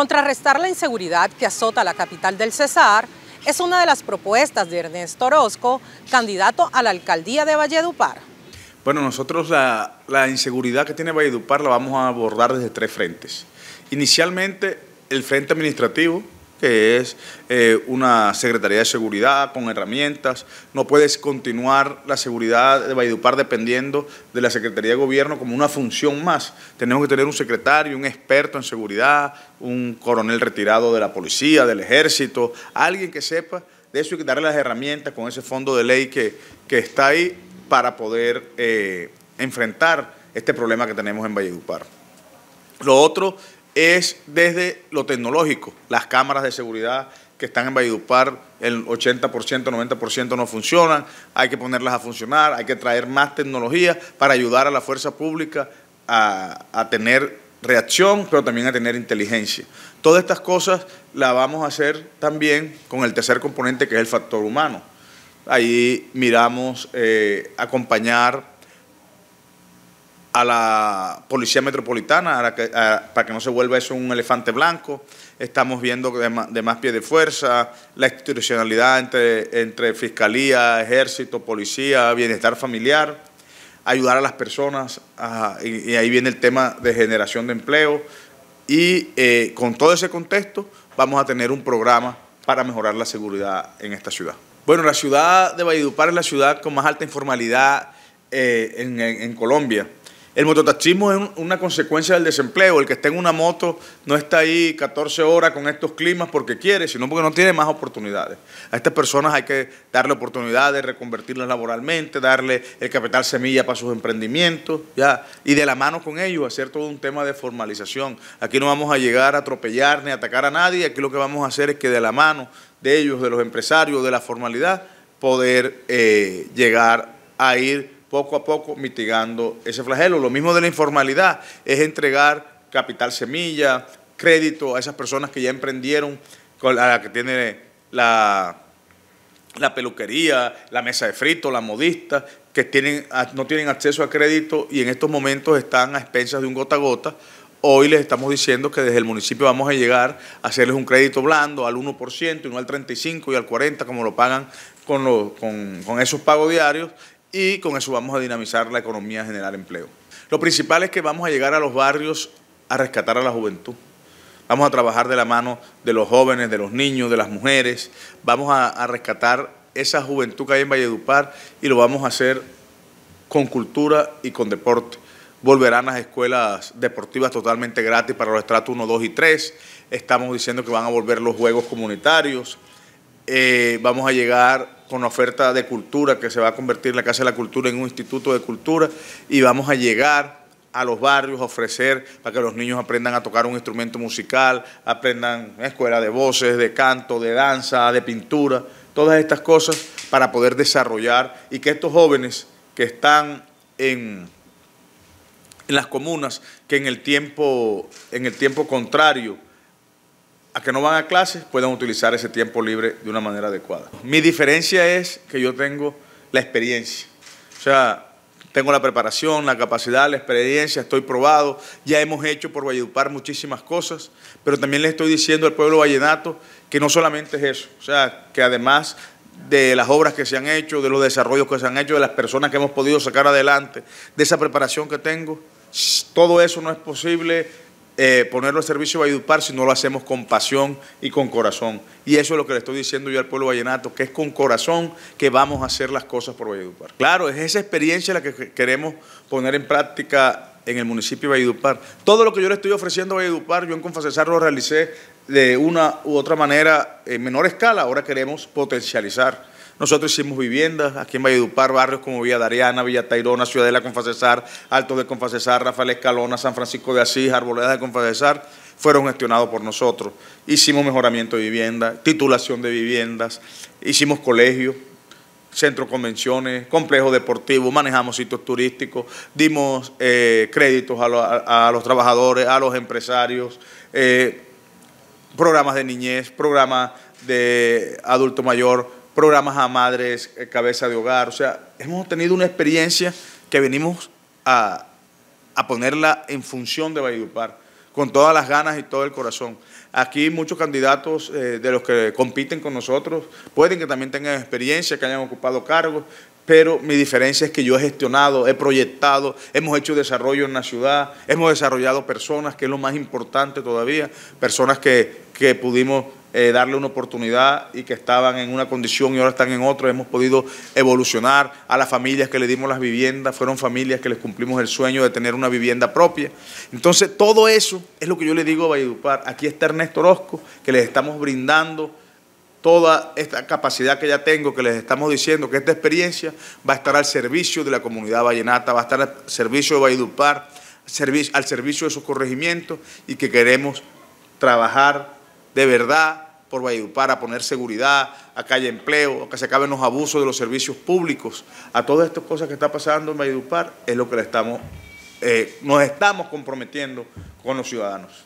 Contrarrestar la inseguridad que azota la capital del Cesar es una de las propuestas de Ernesto Orozco, candidato a la alcaldía de Valledupar. Bueno, nosotros la, la, inseguridad que tiene Valledupar la vamos a abordar desde tres frentes. Inicialmente, el frente administrativo, que es eh, una Secretaría de Seguridad con herramientas. No puedes continuar la seguridad de Valledupar dependiendo de la Secretaría de Gobierno como una función más. Tenemos que tener un secretario, un experto en seguridad, un coronel retirado de la policía, del ejército, alguien que sepa de eso y que darle las herramientas con ese fondo de ley que, está ahí para poder eh, enfrentar este problema que tenemos en Valledupar. Lo otro es desde lo tecnológico, las cámaras de seguridad que están en Valledupar, el 80%, 90% no funcionan, hay que ponerlas a funcionar, hay que traer más tecnología para ayudar a la fuerza pública a, tener reacción, pero también a tener inteligencia. Todas estas cosas las vamos a hacer también con el tercer componente que es el factor humano. Ahí miramos eh, acompañar a la Policía Metropolitana que, para que no se vuelva eso un elefante blanco. Estamos viendo de, de más pie de fuerza, la institucionalidad entre, entre Fiscalía, Ejército, Policía, Bienestar Familiar, ayudar a las personas, y, ahí viene el tema de generación de empleo. Y eh, con todo ese contexto vamos a tener un programa para mejorar la seguridad en esta ciudad. Bueno, la ciudad de Valledupar es la ciudad con más alta informalidad eh, en Colombia. El mototaxismo es una consecuencia del desempleo. El que esté en una moto no está ahí 14 horas con estos climas porque quiere, sino porque no tiene más oportunidades. A estas personas hay que darle oportunidades, reconvertirlas laboralmente, darle el capital semilla para sus emprendimientos, ya, y de la mano con ellos hacer todo un tema de formalización. Aquí no vamos a llegar a atropellar ni a atacar a nadie, aquí lo que vamos a hacer es que de la mano de ellos, de los empresarios, de la formalidad, poder eh, llegar a ir poco a poco mitigando ese flagelo. Lo mismo de la informalidad, es entregar capital semilla, crédito a esas personas que ya emprendieron, a la que tiene la, la peluquería, la mesa de frito, la modista, que tienen, no tienen acceso a crédito y en estos momentos están a expensas de un gota a gota. Hoy les estamos diciendo que desde el municipio vamos a llegar a hacerles un crédito blando al 1% y no al 35% y al 40% como lo pagan con, con, con esos pagos diarios y con eso vamos a dinamizar la economía, a generar empleo. Lo principal es que vamos a llegar a los barrios a rescatar a la juventud. Vamos a trabajar de la mano de los jóvenes, de los niños, de las mujeres. Vamos a, rescatar esa juventud que hay en Valledupar y lo vamos a hacer con cultura y con deporte. Volverán las escuelas deportivas totalmente gratis para los estratos 1, 2 y 3. Estamos diciendo que van a volver los juegos comunitarios. Eh, vamos a llegar con oferta de cultura que se va a convertir la Casa de la Cultura en un instituto de cultura y vamos a llegar a los barrios, a ofrecer para que los niños aprendan a tocar un instrumento musical, aprendan escuela de voces, de canto, de danza, de pintura, todas estas cosas para poder desarrollar y que estos jóvenes que están en, en las comunas, que en el tiempo, en el tiempo contrario, a que no van a clases puedan utilizar ese tiempo libre de una manera adecuada. Mi diferencia es que yo tengo la experiencia. O sea, tengo la preparación, la capacidad, la experiencia, estoy probado, ya hemos hecho por Valledupar muchísimas cosas, pero también le estoy diciendo al pueblo vallenato que no solamente es eso, o sea, que además de las obras que se han hecho, de los desarrollos que se han hecho, de las personas que hemos podido sacar adelante, de esa preparación que tengo, todo eso no es posible eh, ponerlo al servicio de Valledupar si no lo hacemos con pasión y con corazón. Y eso es lo que le estoy diciendo yo al pueblo vallenato, que es con corazón que vamos a hacer las cosas por Valledupar. Claro, es esa experiencia la que queremos poner en práctica en el municipio de Valledupar. Todo lo que yo le estoy ofreciendo a Valledupar, yo en Confacesar lo realicé de una u otra manera en menor escala, ahora queremos potencializar nosotros hicimos viviendas aquí en Valledupar, barrios como Villa Dariana, Villa Tairona, Ciudadela Confacesar, Alto de Confacesar, Rafael Escalona, San Francisco de Asís, Arboledas de Confacesar, fueron gestionados por nosotros. Hicimos mejoramiento de vivienda, titulación de viviendas, hicimos colegios, centro convenciones, complejos deportivos, manejamos sitios turísticos, dimos eh, créditos a, los trabajadores, a los empresarios, eh, programas de niñez, programas de adulto mayor, programas a madres, eh, cabeza de hogar, o sea, hemos tenido una experiencia que venimos a, ponerla en función de Valledupar, con todas las ganas y todo el corazón. Aquí muchos candidatos eh, de los que compiten con nosotros pueden que también tengan experiencia, que hayan ocupado cargos, pero mi diferencia es que yo he gestionado, he proyectado, hemos hecho desarrollo en la ciudad, hemos desarrollado personas, que es lo más importante todavía, personas que, que pudimos eh, darle una oportunidad y que estaban en una condición y ahora están en otra. Hemos podido evolucionar a las familias que le dimos las viviendas, fueron familias que les cumplimos el sueño de tener una vivienda propia. Entonces, todo eso es lo que yo le digo a Valledupar. Aquí está Ernesto Orozco, que les estamos brindando toda esta capacidad que ya tengo, que les estamos diciendo que esta experiencia va a estar al servicio de la comunidad vallenata, va a estar al servicio de Valledupar, al servicio de sus corregimientos y que queremos trabajar de verdad por Valledupar, a poner seguridad, a que haya empleo, a que se acaben los abusos de los servicios públicos, a todas estas cosas que está pasando en Valledupar, es lo que le estamos, eh, nos estamos comprometiendo con los ciudadanos.